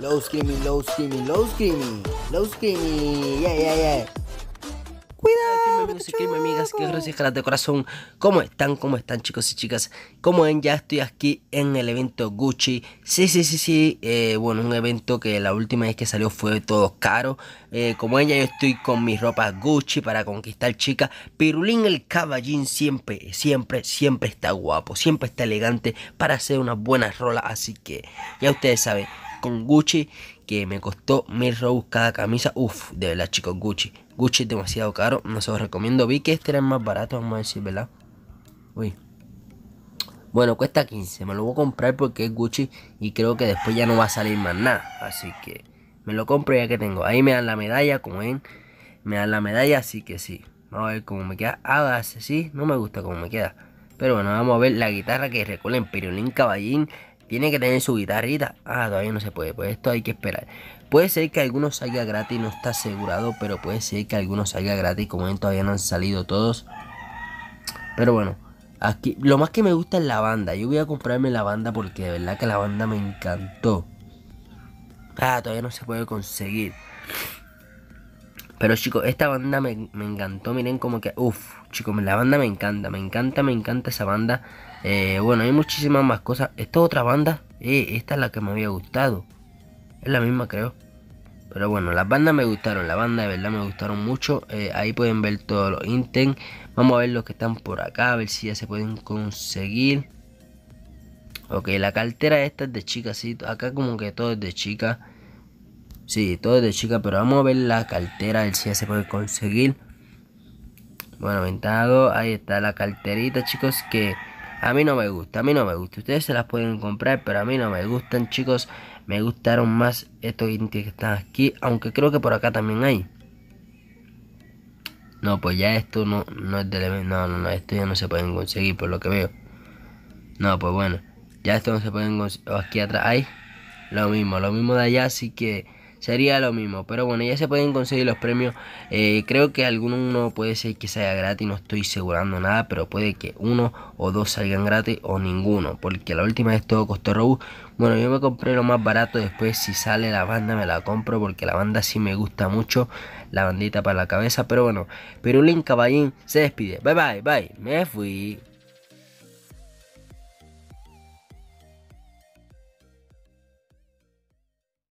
Low screaming, low screaming, low screaming, low screaming. Yeah, yeah, yeah. Cuidado. que me amigas, qué gracias de corazón. ¿Cómo están? ¿Cómo están chicos y chicas? Como ven, ya estoy aquí en el evento Gucci. Sí, sí, sí, sí. Eh, bueno, un evento que la última vez que salió fue todo caro. Eh, como ven, ya yo estoy con mis ropas Gucci para conquistar chicas. Pirulín el caballín siempre, siempre, siempre está guapo. Siempre está elegante para hacer una buena rolas. Así que ya ustedes saben con Gucci que me costó mil robos cada camisa. Uf, de verdad, chicos, Gucci. Gucci demasiado caro, no se los recomiendo. Vi que este era el más barato, vamos a decir, ¿verdad? Uy. Bueno, cuesta 15. Me lo voy a comprar porque es Gucci y creo que después ya no va a salir más nada. Así que me lo compro ya que tengo. Ahí me dan la medalla, como ven. Me dan la medalla, así que sí. Vamos a ver cómo me queda. Ah, sí, no me gusta cómo me queda. Pero bueno, vamos a ver la guitarra que recuerden, Pirulín Caballín, tiene que tener su guitarrita. Ah, todavía no se puede. Pues esto hay que esperar. Puede ser que algunos salga gratis, no está asegurado, pero puede ser que algunos salga gratis. Como ven, todavía no han salido todos. Pero bueno, aquí lo más que me gusta es la banda. Yo voy a comprarme la banda porque de verdad que la banda me encantó. Ah, todavía no se puede conseguir. Pero chicos, esta banda me, encantó, miren como que, uff, chicos, la banda me encanta, me encanta, me encanta esa banda. Eh, bueno, hay muchísimas más cosas. Esta otra banda, eh, esta es la que me había gustado. Es la misma, creo. Pero bueno, las bandas me gustaron, la banda de verdad me gustaron mucho. Eh, ahí pueden ver todos los intents Vamos a ver los que están por acá, a ver si ya se pueden conseguir. Ok, la cartera esta es de chica, sí. Acá como que todo es de chica. Sí, todo de chica, pero vamos a ver la cartera, a ver si ya se puede conseguir. Bueno, ventado, ahí está la carterita, chicos, que a mí no me gusta, a mí no me gusta. Ustedes se las pueden comprar, pero a mí no me gustan, chicos. Me gustaron más estos que están aquí, aunque creo que por acá también hay. No, pues ya esto no, no es de... No, no, no, esto ya no se pueden conseguir, por lo que veo. No, pues bueno, ya esto no se pueden conseguir. Aquí atrás hay lo mismo, lo mismo de allá, así que sería lo mismo. Pero bueno, ya se pueden conseguir los premios. Eh, creo que alguno puede ser que salga gratis, no estoy asegurando nada, pero puede que uno o dos salgan gratis o ninguno. Porque la última vez todo costó Robux. Bueno, yo me compré lo más barato, después si sale la banda me la compro porque la banda sí me gusta mucho. La bandita para la cabeza, pero bueno, Perulín Caballín se despide. Bye bye, bye. Me fui.